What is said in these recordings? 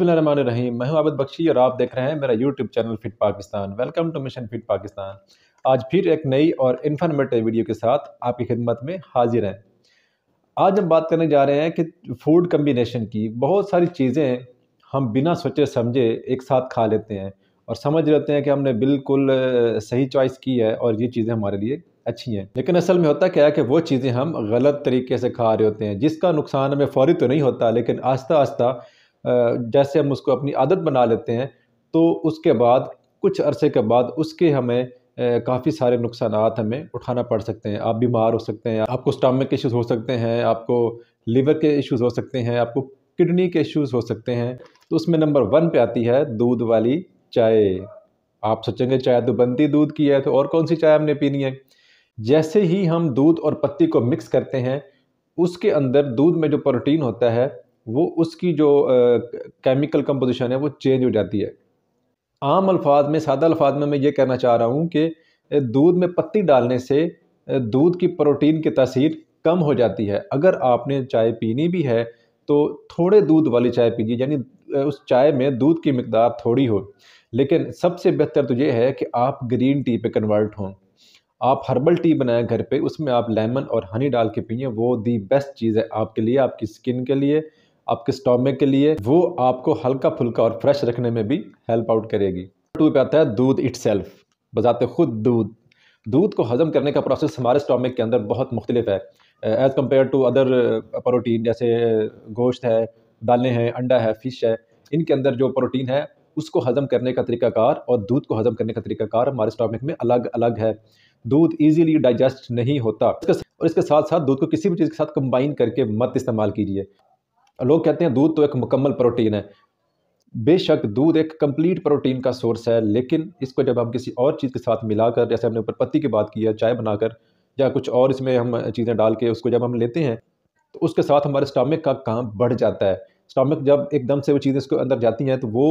रहीम मैं हूं आबद बख्शी और आप देख रहे हैं मेरा YouTube channel fit Pakistan welcome to mission fit Pakistan आज फिर एक नई और इन्फॉर्मेटिव वीडियो के साथ आपकी खिदमत में हाजिर हैं आज हम बात करने जा रहे हैं कि फूड कम्बिनेशन की बहुत सारी चीज़ें हम बिना सोचे समझे एक साथ खा लेते हैं और समझ लेते हैं कि हमने बिल्कुल सही चॉइस की है और ये चीज़ें हमारे लिए अच्छी हैं लेकिन असल में होता क्या है कि वो चीज़ें हम गलत तरीके से खा रहे होते हैं जिसका नुकसान हमें फौरी तो नहीं होता लेकिन आस्ता आस्ता जैसे हम उसको अपनी आदत बना लेते हैं तो उसके बाद कुछ अरसे के बाद उसके हमें काफ़ी सारे नुकसान हमें उठाना पड़ सकते हैं आप बीमार हो सकते हैं आपको स्टामिक इशूज़ हो सकते हैं आपको लीवर के इश्यूज़ हो सकते हैं आपको किडनी के इश्यूज़ हो सकते हैं तो उसमें नंबर वन पे आती है दूध वाली चाय आप सोचेंगे चाय तो बनती दूध की है तो और कौन सी चाय हमने पीनी है जैसे ही हम दूध और पत्ती को मिक्स करते हैं उसके अंदर दूध में जो प्रोटीन होता है वो उसकी जो केमिकल कंपोजिशन है वो चेंज हो जाती है आम अल्फाज में सादा अल्फाज में मैं ये कहना चाह रहा हूँ कि दूध में पत्ती डालने से दूध की प्रोटीन की तसीर कम हो जाती है अगर आपने चाय पीनी भी है तो थोड़े दूध वाली चाय पीजिए यानी उस चाय में दूध की मकदार थोड़ी हो लेकिन सबसे बेहतर तो ये है कि आप ग्रीन टी पे कन्वर्ट हों आप हर्बल टी बनाएं घर पे उसमें आप लेमन और हनी डाल के पीएँ वो दी बेस्ट चीज़ है आपके लिए आपकी स्किन के लिए आपके स्टोमिक के लिए वो आपको हल्का फुल्का और फ्रेश रखने में भी हेल्प आउट करेगी टू पे आता है दूध इट सेल्फ बजाते खुद दूध दूध को हजम करने का प्रोसेस हमारे स्टॉमिक के अंदर बहुत मुख्तलिफ है as compare to other protein जैसे uh, गोश्त है दालें हैं अंडा है फ़िश है इनके अंदर जो प्रोटीन है उसको हज़म करने का तरीकाकार और दूध को हज़म करने का तरीकाकार हमारे स्टॉमिक में अलग अलग है दूध इजीली डाइजेस्ट नहीं होता और इसके साथ साथ दूध को किसी भी चीज़ के साथ कंबाइन करके मत इस्तेमाल कीजिए लोग कहते हैं दूध तो एक मुकम्मल प्रोटीन है बेशक दूध एक कंप्लीट प्रोटीन का सोर्स है लेकिन इसको जब हम किसी और चीज़ के साथ मिलाकर जैसे हमने ऊपर पत्ती की बात की है चाय बनाकर या कुछ और इसमें हम चीज़ें डाल के उसको जब हम लेते हैं तो उसके साथ हमारे स्टामिक का काम बढ़ जाता है स्टामिक जब एकदम से वो चीज़ें इसके अंदर जाती हैं तो वो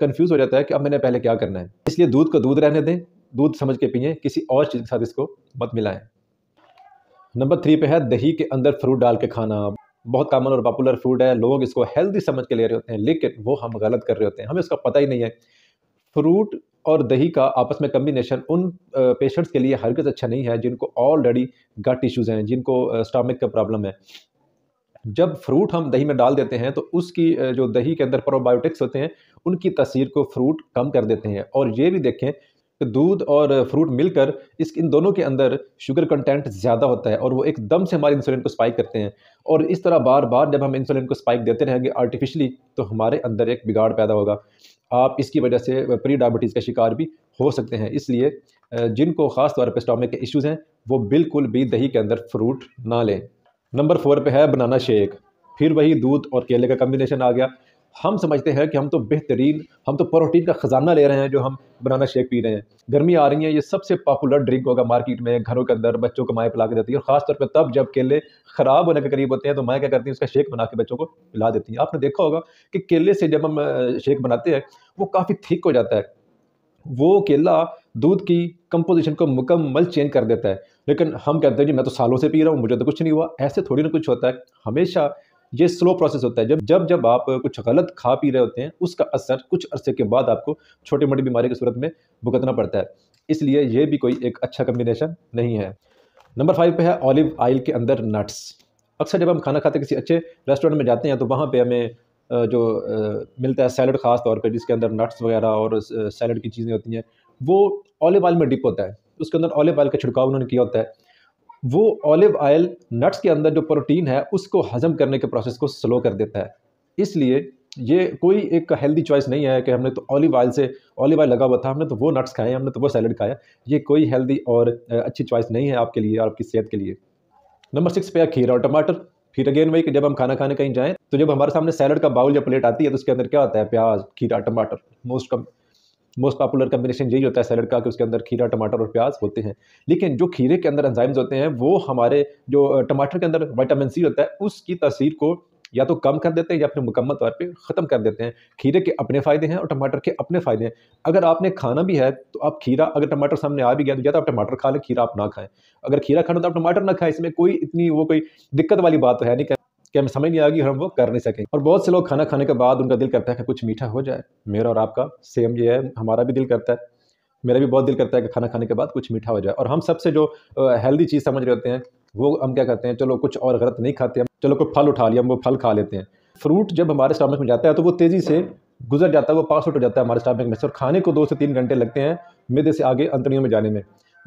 कन्फ्यूज़ हो जाता है कि अब मैंने पहले क्या करना है इसलिए दूध को दूध रहने दें दूध समझ के पिए किसी और चीज़ के साथ इसको मत मिलाएं नंबर थ्री पे है दही के अंदर फ्रूट डाल के खाना बहुत कॉमन और पॉपुलर फूड है लोग इसको हेल्दी समझ के ले रहे होते हैं लेकिन वो हम गलत कर रहे होते हैं हमें उसका पता ही नहीं है फ्रूट और दही का आपस में कम्बिनेशन उन पेशेंट्स के लिए हरकत अच्छा नहीं है जिनको ऑलरेडी गट इश्यूज़ हैं जिनको स्टामिक का प्रॉब्लम है जब फ्रूट हम दही में डाल देते हैं तो उसकी जो दही के अंदर प्रोबायोटिक्स होते हैं उनकी तस्वीर को फ्रूट कम कर देते हैं और ये भी देखें दूध और फ्रूट मिलकर इस इन दोनों के अंदर शुगर कंटेंट ज़्यादा होता है और वो एकदम से हमारे इंसुलिन को स्पाइक करते हैं और इस तरह बार बार जब हम इंसुलिन को स्पाइक देते रहेंगे आर्टिफिशली तो हमारे अंदर एक बिगाड़ पैदा होगा आप इसकी वजह से प्री डायबिटीज़ का शिकार भी हो सकते हैं इसलिए जिनको ख़ास तौर पर स्टॉमिक के इश्यूज़ हैं वो बिल्कुल भी दही के अंदर फ्रूट ना लें नंबर फोर पे है बनाना शेक फिर वही दूध और केले का कम्बिनेशन आ गया हम समझते हैं कि हम तो बेहतरीन हम तो प्रोटीन का ख़जाना ले रहे हैं जो हम बनाना शेक पी रहे हैं गर्मी आ रही है ये सबसे पॉपुलर ड्रिंक होगा मार्केट में घरों के अंदर बच्चों को माएँ पिला के देती है और ख़ासतौर पर तब जब केले ख़राब होने के करीब होते हैं तो माएँ क्या करती हैं उसका शेक बना के बच्चों को पिला देती हैं आपने देखा होगा कि केले से जब हम शेक बनाते हैं वो काफ़ी थिक हो जाता है वो केला दूध की कंपोजिशन को मुकम्मल चेंज कर देता है लेकिन हम कहते हैं जी मैं तो सालों से पी रहा हूँ मुझे तो कुछ नहीं हुआ ऐसे थोड़ी ना कुछ होता है हमेशा ये स्लो प्रोसेस होता है जब जब जब आप कुछ गलत खा पी रहे होते हैं उसका असर कुछ अरसे के बाद आपको छोटी मोटी बीमारी की सूरत में भुगतना पड़ता है इसलिए ये भी कोई एक अच्छा कम्बिनेशन नहीं है नंबर फाइव पे है ऑलिव ऑयल के अंदर नट्स अक्सर जब हम खाना खाते किसी अच्छे रेस्टोरेंट में जाते हैं तो वहाँ पे हमें जो मिलता है सैलड ख़ास तौर पे जिसके अंदर नट्स वगैरह और सैलड की चीज़ें होती हैं वो ऑलिव ऑयल में डिप होता है उसके अंदर ऑलिव ऑयल का छिड़काव उन्होंने किया होता है वो ऑलिव ऑयल नट्स के अंदर जो प्रोटीन है उसको हजम करने के प्रोसेस को स्लो कर देता है इसलिए ये कोई एक हेल्दी चॉइस नहीं है कि हमने तो ऑलिव ऑयल से ऑलिव ऑयल लगा हुआ था हमने तो वो नट्स खाए हमने तो वो सैलड खाया ये कोई हेल्दी और अच्छी चॉइस नहीं है आपके लिए आपकी सेहत के लिए नंबर सिक्स पे है खीरा और टमाटर फिर अगेन वही कि जब हम खाना खाने कहीं जाएँ तो जब हमारे सामने सैलड का बाउल या प्लेट आती है तो उसके अंदर क्या होता है प्याज खीरा टमाटर मोस्ट कम मोस्ट पॉपुलर कम्बिनेशन यही होता है सैलड का कि उसके अंदर खीरा टमाटर और प्याज होते हैं लेकिन जो खीरे के अंदर एंजाइम्स होते हैं वो हमारे जो टमाटर के अंदर वाइटामिन सी होता है उसकी तस्वीर को या तो कम कर देते हैं या फिर मुकम्मल तौर पे ख़त्म कर देते हैं खीरे के अपने फ़ायदे हैं और टमाटर के अपने फ़ायदे हैं अगर आपने खाना भी है तो आप खीरा अगर टमाटर सामने आ भी गया तो या तो आप टमाटर खा लें खीरा आप ना खाएं अगर खीरा खाना तो आप टमाटर ना खाएं इसमें कोई इतनी वो कोई दिक्कत वाली बात तो है नहीं कि हमें समझ नहीं आएगी और हम वो कर नहीं सकेंगे और बहुत से लोग खाना खाने के बाद उनका दिल करता है कि कुछ मीठा हो जाए मेरा और आपका सेम ये है हमारा भी दिल करता है मेरा भी बहुत दिल करता है कि खाना खाने के बाद कुछ मीठा हो जाए और हम सबसे जो हेल्दी चीज़ समझ रहे होते हैं वो हम क्या करते हैं चलो कुछ और गलत नहीं खाते हम चलो कोई फल उठा लिया हम वो फल खा लेते हैं फ्रूट जब हमारे स्टमक में जाता है तो वो तेज़ी से गुजर जाता है वो पास आउट हो जाता है हमारे स्टमक में से और खाने को दो से तीन घंटे लगते हैं मेदे से आगे अंतड़ियों में जाने में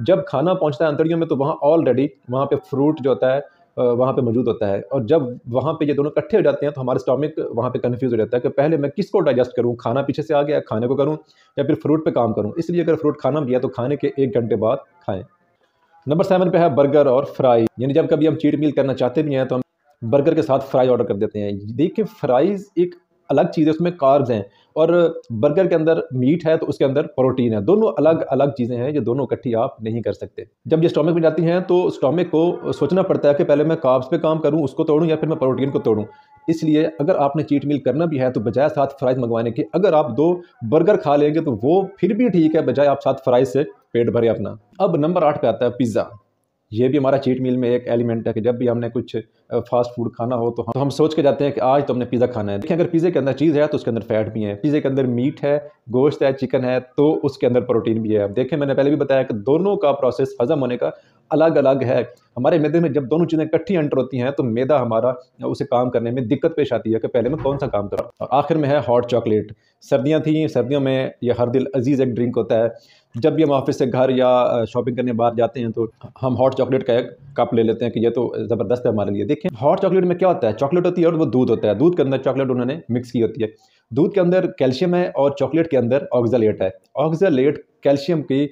जब खाना पहुंचता है अंतड़ियों में तो वहाँ ऑलरेडी वहाँ पे फ्रूट जो होता है वहाँ पे मौजूद होता है और जब वहाँ पे ये दोनों इकट्ठे हो जाते हैं तो हमारा स्टॉमिक वहाँ पे कन्फ्यूज हो जाता है कि पहले मैं किसको डाइजेस्ट करूँ खाना पीछे से आ गया खाने को करूँ या फिर फ्रूट पे काम करूँ इसलिए अगर फ्रूट खाना लिया तो खाने के एक घंटे बाद खाएँ नंबर सेवन पे है बर्गर और फ्राई यानी जब कभी हम चीट मील करना चाहते भी हैं तो हम बर्गर के साथ फ्राई ऑर्डर कर देते हैं देखिए फ्राइज़ एक अलग चीज़ है उसमें कार्ब्स हैं और बर्गर के अंदर मीट है तो उसके अंदर प्रोटीन है दोनों अलग अलग चीज़ें हैं ये दोनों इकट्ठी आप नहीं कर सकते जब ये स्टॉमक में जाती हैं तो स्टॉमक को सोचना पड़ता है कि पहले मैं कार्ब्स पे काम करूँ उसको तोड़ूँ या फिर मैं प्रोटीन को तोड़ूँ इसलिए अगर आपने चीट मील करना भी है तो बजाय साथ फ्राइज मंगवाने के अगर आप दो बर्गर खा लेंगे तो वो फिर भी ठीक है बजाय आप साथ फ्राइज से पेट भरे अपना अब नंबर आठ पे आता है पिज़्ज़ा ये भी हमारा चीट मील में एक एलिमेंट है कि जब भी हमने कुछ फास्ट फूड खाना हो तो हम, तो हम सोच के जाते हैं कि आज तो हमने पिज़्ज़ा खाना है देखिए अगर पिज़्ज़े के अंदर चीज़ है तो उसके अंदर फैट भी है पिज़्ज़े के अंदर मीट है गोश्त है चिकन है तो उसके अंदर प्रोटीन भी है अब देखें मैंने पहले भी बताया कि दोनों का प्रोसेस हजम होने का अलग अलग है हमारे मैदे में जब दोनों चीज़ें इकट्ठी एंटर होती हैं तो मैदा हमारा उसे काम करने में दिक्कत पेश आती है कि पहले मैं कौन सा काम करूँ और आखिर में है हॉट चॉकलेट सर्दियाँ थी सर्दियों में यह हर दिल अजीज़ एक ड्रिंक होता है जब भी हम ऑफिस से घर या शॉपिंग करने बाहर जाते हैं तो हम हॉट चॉकलेट का एक कप ले लेते हैं कि ये तो ज़बरदस्त है हमारे लिए देखें हॉट चॉकलेट में क्या होता है चॉकलेट होती है और वो दूध होता है दूध के अंदर चॉकलेट उन्होंने मिक्स की होती है दूध के अंदर कैल्शियम है और चॉकलेट के अंदर ऑक्जालेट है ऑक्जालेट कैल्शियम की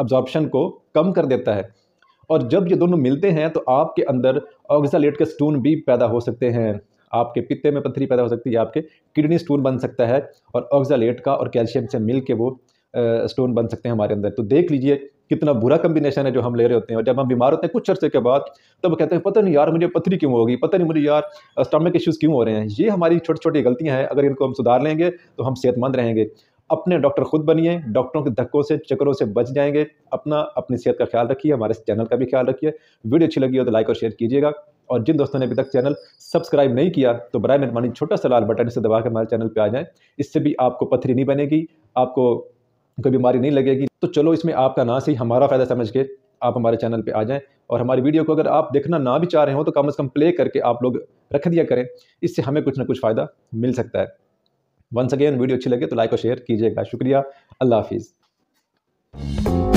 अब्जॉर्प्शन को कम कर देता है और जब ये दोनों मिलते हैं तो आपके अंदर ऑक्सालेट के स्टोन भी पैदा हो सकते हैं आपके पित्ते में पत्थरी पैदा हो सकती है आपके किडनी स्टोन बन सकता है और ऑक्सालेट का और कैल्शियम से मिल के वो स्टोन बन सकते हैं हमारे अंदर तो देख लीजिए कितना बुरा कम्बिनेशन है जो हम ले रहे होते हैं और जब हम बीमार होते हैं कुछ अर्से के बाद तब वो कहते हैं पता नहीं यार मुझे पथरी क्यों होगी पता नहीं मुझे यार स्टमक इश्यूज़ क्यों हो रहे हैं ये हमारी छोटी छोटी गलतियाँ हैं अगर इनको हम सुधार लेंगे तो हम सेहतमंद रहेंगे अपने डॉक्टर खुद बनिए डॉक्टरों के धक्कों से चक्करों से बच जाएंगे अपना अपनी सेहत का ख्याल रखिए हमारे चैनल का भी ख्याल रखिए वीडियो अच्छी लगी हो तो लाइक और शेयर कीजिएगा और जिन दोस्तों ने अभी तक चैनल सब्सक्राइब नहीं किया तो बर मेहरबानी छोटा सा लाल बटन से दबा के हमारे चैनल पर आ जाएँ इससे भी आपको पथरी नहीं बनेगी आपको कोई बीमारी नहीं लगेगी तो चलो इसमें आपका ना सही हमारा फ़ायदा समझ के आप हमारे चैनल पर आ जाएँ और हमारी वीडियो को अगर आप देखना ना भी चाह रहे हो तो कम अज़ कम प्ले करके आप लोग रख दिया करें इससे हमें कुछ ना कुछ फ़ायदा मिल सकता है वंस अगेन वीडियो अच्छी लगे तो लाइक और शेयर कीजिएगा शुक्रिया अल्लाह हाफिज़